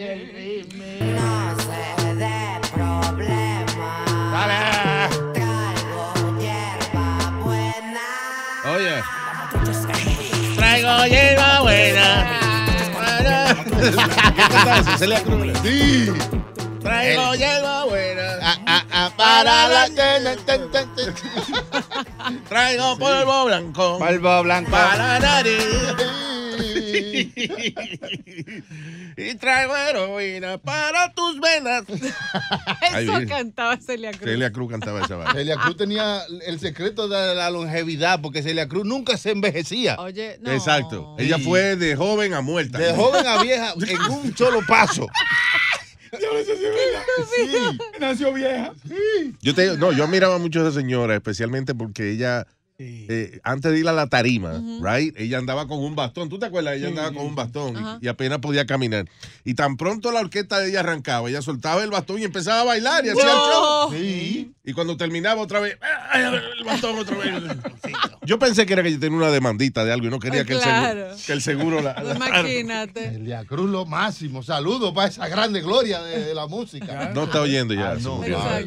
No sé de problemas. Dale. Traigo hierba buena. Oye. Traigo hierba buena. ¿Qué Celia Cruz. Sí. Traigo hierba buena. para la que Traigo polvo blanco. Polvo blanco. Para nadie. nariz. y trae heroína para tus venas. Eso cantaba Celia Cruz. Celia Cruz cantaba esa vaina. Celia Cruz tenía el secreto de la longevidad, porque Celia Cruz nunca se envejecía. Oye, Exacto. Ella fue de joven a muerta. De joven a vieja en un solo paso. Yo no sé si Sí. Nació vieja. Sí. Yo te, no, yo admiraba mucho a esa señora, especialmente porque ella eh, antes de ir a la tarima, right? Ella andaba con un bastón, ¿tú te acuerdas? Ella andaba con un bastón y, apenas podía caminar. Y tan pronto la orquesta de ella arrancaba, ella soltaba el bastón y empezaba a bailar y hacía el show. Y cuando terminaba otra vez, el bastón otra vez. Yo pensé que era que ella tenía una demandita de algo y no quería que, el, seguro, que el seguro la, Imagínate. El Cruz lo máximo. Saludos para esa grande gloria de, la música. No está oyendo ya. Ah,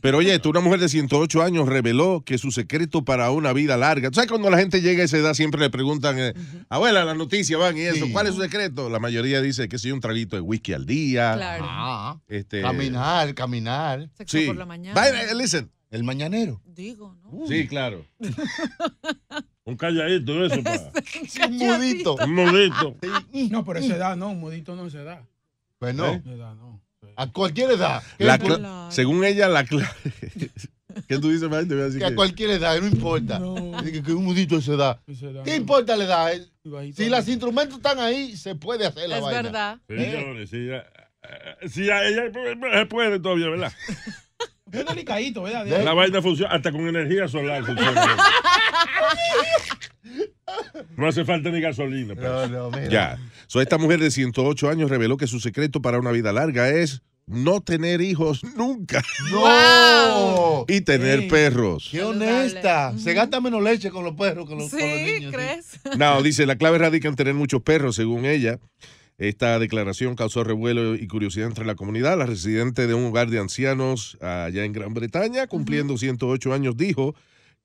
Pero oye, tú, una mujer de 108 años reveló que su secreto para una vida larga. ¿Tú sabes cuando la gente llega a esa edad siempre le preguntan, eh, abuela, la noticia, van y eso, ¿cuál es su secreto? La mayoría dice que es un traguito de whisky al día. Claro. Ah, este, caminar, caminar. Sexo por la mañana. Bye, eh, listen. El mañanero. Digo, ¿no? Sí, claro. un calladito eso. Para... un mudito. Un mudito. No, pero esa edad no, un mudito no se da. Pues no. ¿Eh? no. A cualquier edad. según ella, la clave. ¿Qué tú dices, que, a cualquier edad, no importa. Que, un mudito se da ¿Qué importa la edad? Si los instrumentos están ahí, se puede hacer la es vaina. Es verdad. Si ya, ella eh, pues, se puede todavía, ¿verdad? Es delicadito, ¿verdad? la vaina funciona hasta con energía solar. Funciona. No hace falta ni gasolina. Pues. Ya. esta mujer de 108 años reveló que su secreto para una vida larga es no tener hijos nunca. ¡No! Y tener perros. Qué honesta. Se gasta menos leche con los perros sí, ¿crees? No, dice, la clave radica en tener muchos perros, según ella. Esta declaración causó revuelo y curiosidad entre la comunidad. La residente de un hogar de ancianos allá en Gran Bretaña, cumpliendo 108 años, dijo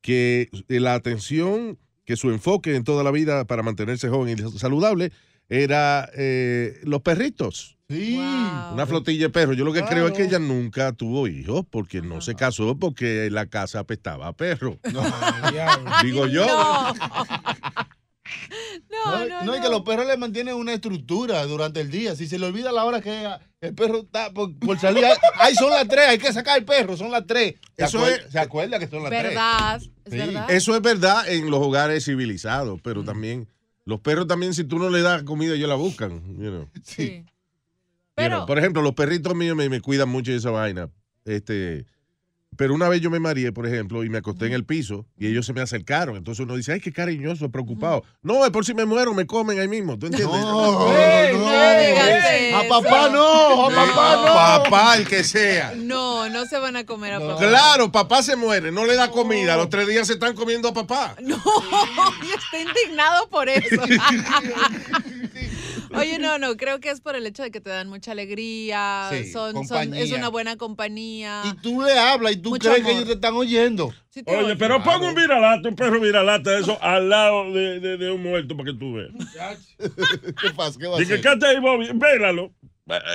que la atención, que su enfoque en toda la vida para mantenerse joven y saludable era eh, los perritos. Sí. Una flotilla de perros. Yo lo que creo es que ella nunca tuvo hijos porque no se casó porque la casa apestaba a perro. Digo yo. No. No, no, y que los perros le mantienen una estructura durante el día. Si se le olvida la hora que el perro está por, salir, ahí son las tres, hay que sacar el perro, son las tres. Eso es, se acuerda que son las tres. verdad. Eso es verdad en los hogares civilizados, pero mm. también los perros también, si tú no le das comida, ellos la buscan. Sí. Pero, por ejemplo, los perritos míos me, cuidan mucho de esa vaina. Este, pero una vez yo me mareé, por ejemplo, y me acosté en el piso y ellos se me acercaron. Entonces uno dice, ay, qué cariñoso, preocupado. No, es por si me muero, me comen ahí mismo. ¿Tú entiendes? No, no, no. no a papá no, a papá no. Papá, el que sea. No. No, se van a comer a papá. Claro, papá se muere, no le da comida. Los tres días se están comiendo a papá. No, yo estoy indignado por eso. Oye, no, no, creo que es por el hecho de que te dan mucha alegría, es una buena compañía. Y tú le hablas y tú crees que ellos te están oyendo. Oye, pero pongo un viralato un perro viralata, de eso al lado de, un muerto para que tú veas. ¿Qué pasa? ¿Qué va a ahí, Bobby,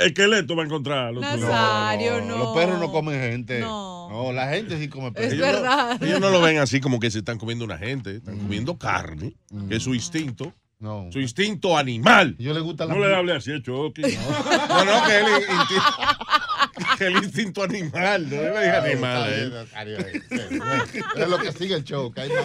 esqueleto eh, eh, va a encontrar. Los Nazario, Los perros no comen gente. No. no la gente sí come perros. Es ellos verdad. No, ellos no lo ven así como que se están comiendo una gente. Están mm. comiendo carne, que es su mm. instinto. No. Su instinto animal. Yo le gusta la No le hable así, Choki. No, no, no que, el, el, instinto animal. No me diga animal. Eh. Es lo que sigue el choque.